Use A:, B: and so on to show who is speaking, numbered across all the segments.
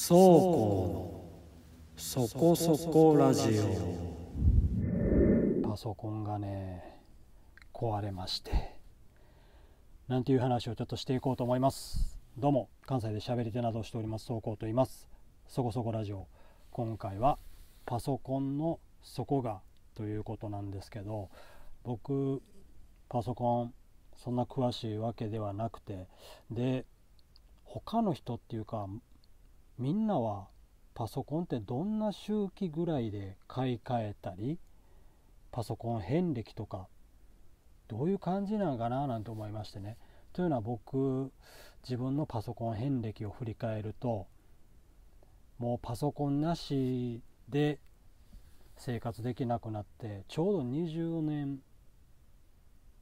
A: そうこそこそこラジオパソコンがね壊れましてなんていう話をちょっとしていこうと思いますどうも関西で喋り手などをしておりますそうと言いますそこそこラジオ今回はパソコンの底がということなんですけど僕パソコンそんな詳しいわけではなくてで他の人っていうかみんなはパソコンってどんな周期ぐらいで買い替えたりパソコン遍歴とかどういう感じなんかななんて思いましてねというのは僕自分のパソコン遍歴を振り返るともうパソコンなしで生活できなくなってちょうど20年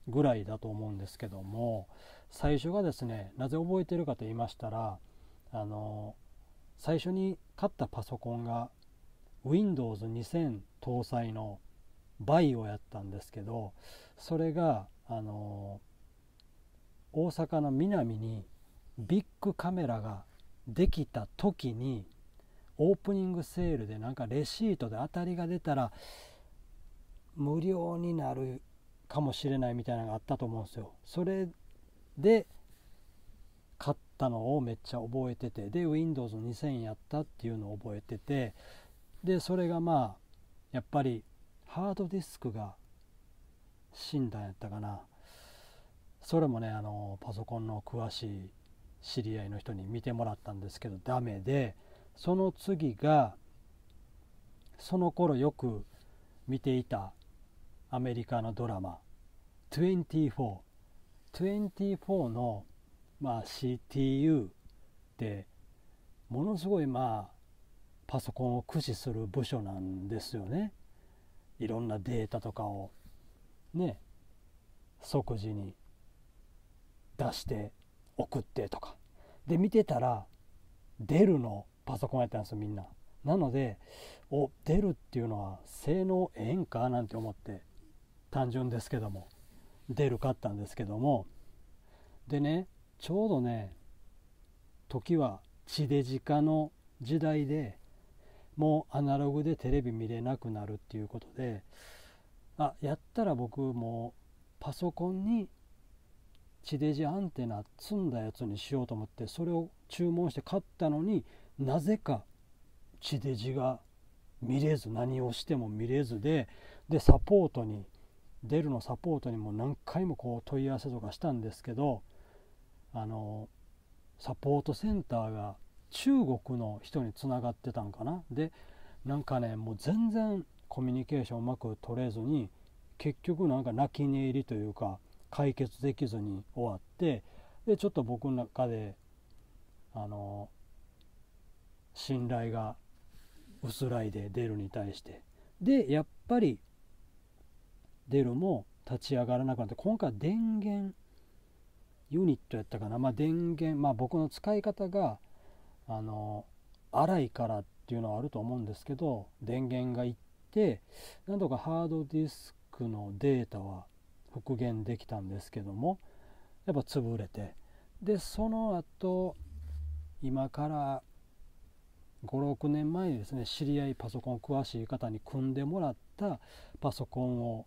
A: ぐらいだと思うんですけども最初がですねなぜ覚えてるかと言いましたらあの最初に買ったパソコンが Windows2000 搭載のバイオやったんですけどそれがあの大阪の南にビッグカメラができた時にオープニングセールでなんかレシートで当たりが出たら無料になるかもしれないみたいなのがあったと思うんですよ。それでたのをめっちゃ覚えててで Windows 2000やったっていうのを覚えててでそれがまあやっぱりハードディスクが死んだんやったかなそれもねあのパソコンの詳しい知り合いの人に見てもらったんですけどダメでその次がその頃よく見ていたアメリカのドラマ「24」24の「まあ、CTU ってものすごいまあパソコンを駆使する部署なんですよね。いろんなデータとかをね即時に出して送ってとかで見てたらデルのパソコンやったんですよみんななのでおデルっていうのは性能ええんかなんて思って単純ですけどもデル買ったんですけどもでねちょうどね時は地デジ化の時代でもうアナログでテレビ見れなくなるっていうことであやったら僕もパソコンに地デジアンテナ積んだやつにしようと思ってそれを注文して買ったのになぜか地デジが見れず何をしても見れずででサポートに出るのサポートにも何回もこう問い合わせとかしたんですけどあのサポートセンターが中国の人につながってたんかなでなんかねもう全然コミュニケーションうまく取れずに結局なんか泣き寝入りというか解決できずに終わってでちょっと僕の中であの信頼が薄らいで出るに対してでやっぱり出るも立ち上がらなくなって今回電源ユニットやったかな、まあ、電源、まあ、僕の使い方があの荒いからっていうのはあると思うんですけど電源がいってなんとかハードディスクのデータは復元できたんですけどもやっぱ潰れてでその後今から56年前にですね知り合いパソコン詳しい方に組んでもらったパソコンを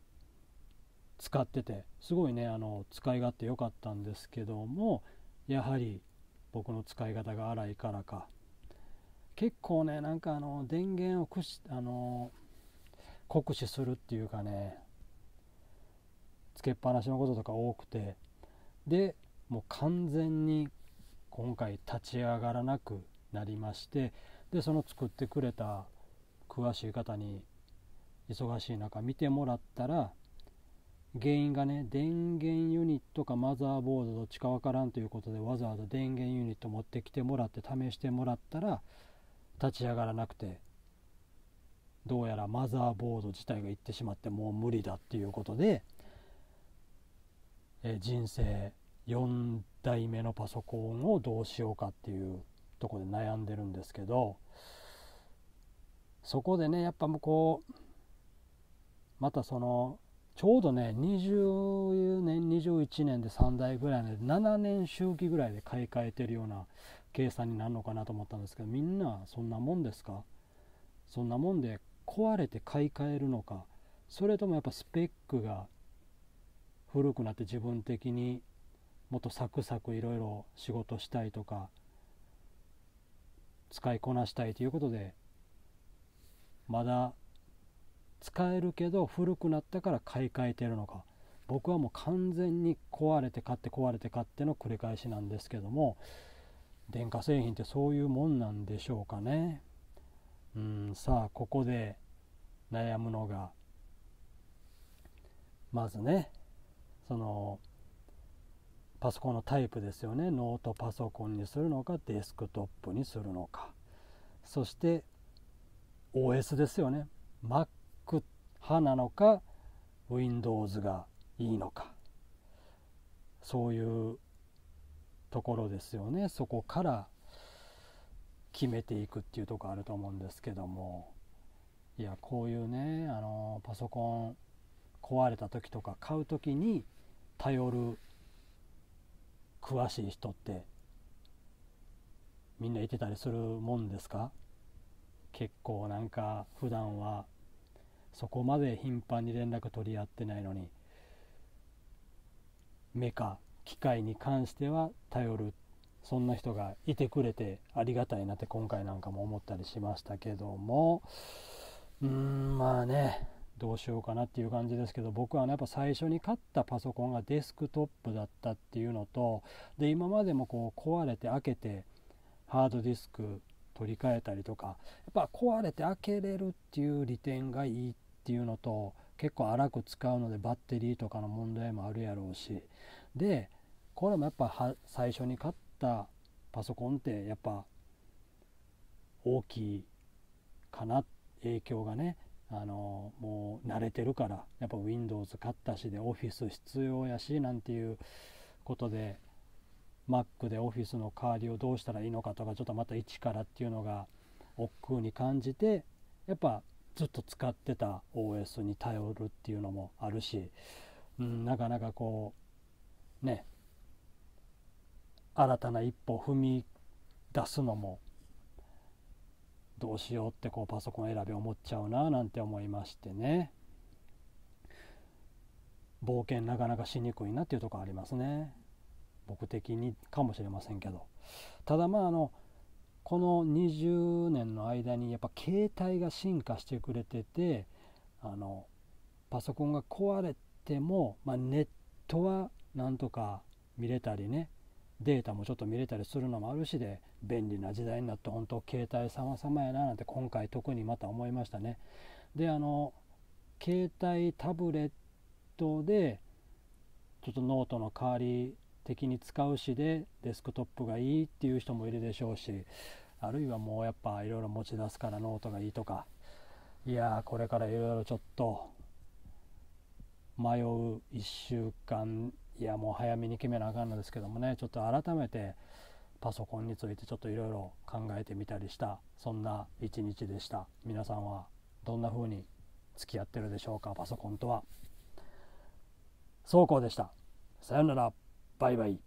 A: 使っててすごいねあの使い勝手良かったんですけどもやはり僕の使い方が荒いからか結構ねなんかあの電源を駆使あの酷使するっていうかねつけっぱなしのこととか多くてでもう完全に今回立ち上がらなくなりましてでその作ってくれた詳しい方に忙しい中見てもらったら原因がね電源ユニットかマザーボードどっちかわからんということでわざわざ電源ユニット持ってきてもらって試してもらったら立ち上がらなくてどうやらマザーボード自体がいってしまってもう無理だっていうことで、え人生4代目のパソコンをどうしようかっていうとこで悩んでるんですけどそこでねやっぱもうこうまたそのちょうどね20年21年で3台ぐらいなので7年周期ぐらいで買い替えてるような計算になるのかなと思ったんですけどみんなそんなもんですかそんなもんで壊れて買い替えるのかそれともやっぱスペックが古くなって自分的にもっとサクサクいろいろ仕事したいとか使いこなしたいということでまだ使えるけど古くなったから買い替えてるのか僕はもう完全に壊れて買って壊れて買っての繰り返しなんですけども電化製品ってそういうもんなんでしょうかねうんさあここで悩むのがまずねそのパソコンのタイプですよねノートパソコンにするのかデスクトップにするのかそして OS ですよね Mac く派なのか Windows がいいのかそういうところですよねそこから決めていくっていうとこあると思うんですけどもいやこういうねあのパソコン壊れた時とか買う時に頼る詳しい人ってみんないてたりするもんですか結構なんか普段はそこまで頻繁に連絡取り合ってないのにメカ機械に関しては頼るそんな人がいてくれてありがたいなって今回なんかも思ったりしましたけどもうーんまあねどうしようかなっていう感じですけど僕はねやっぱ最初に買ったパソコンがデスクトップだったっていうのとで今までもこう壊れて開けてハードディスク取り替えたりとかやっぱ壊れて開けれるっていう利点がいいっていうのと結構荒く使うのでバッテリーとかの問題もあるやろうしでこれもやっぱ最初に買ったパソコンってやっぱ大きいかな影響がねあのもう慣れてるからやっぱ Windows 買ったしでオフィス必要やしなんていうことで Mac でオフィスの代わりをどうしたらいいのかとかちょっとまた一からっていうのが億劫に感じてやっぱずっと使ってた OS に頼るっていうのもあるし、うん、なかなかこうね新たな一歩踏み出すのもどうしようってこうパソコン選び思っちゃうななんて思いましてね冒険なかなかしにくいなっていうとこありますね。僕的にかもしれませんけどただまああのこの20年の間にやっぱ携帯が進化してくれててあのパソコンが壊れても、まあ、ネットはなんとか見れたりねデータもちょっと見れたりするのもあるしで便利な時代になって本当携帯様々やななんて今回特にまた思いましたね。であの携帯タブレットでちょっとノートの代わり的に使うしでデスクトップがいいっていう人もいるでしょうしあるいはもうやっぱいろいろ持ち出すからノートがいいとかいやこれからいろいろちょっと迷う1週間いやもう早めに決めなあかんのですけどもねちょっと改めてパソコンについてちょっといろいろ考えてみたりしたそんな一日でした皆さんはどんな風に付き合ってるでしょうかパソコンとはそうこうでしたさよならバイバイ。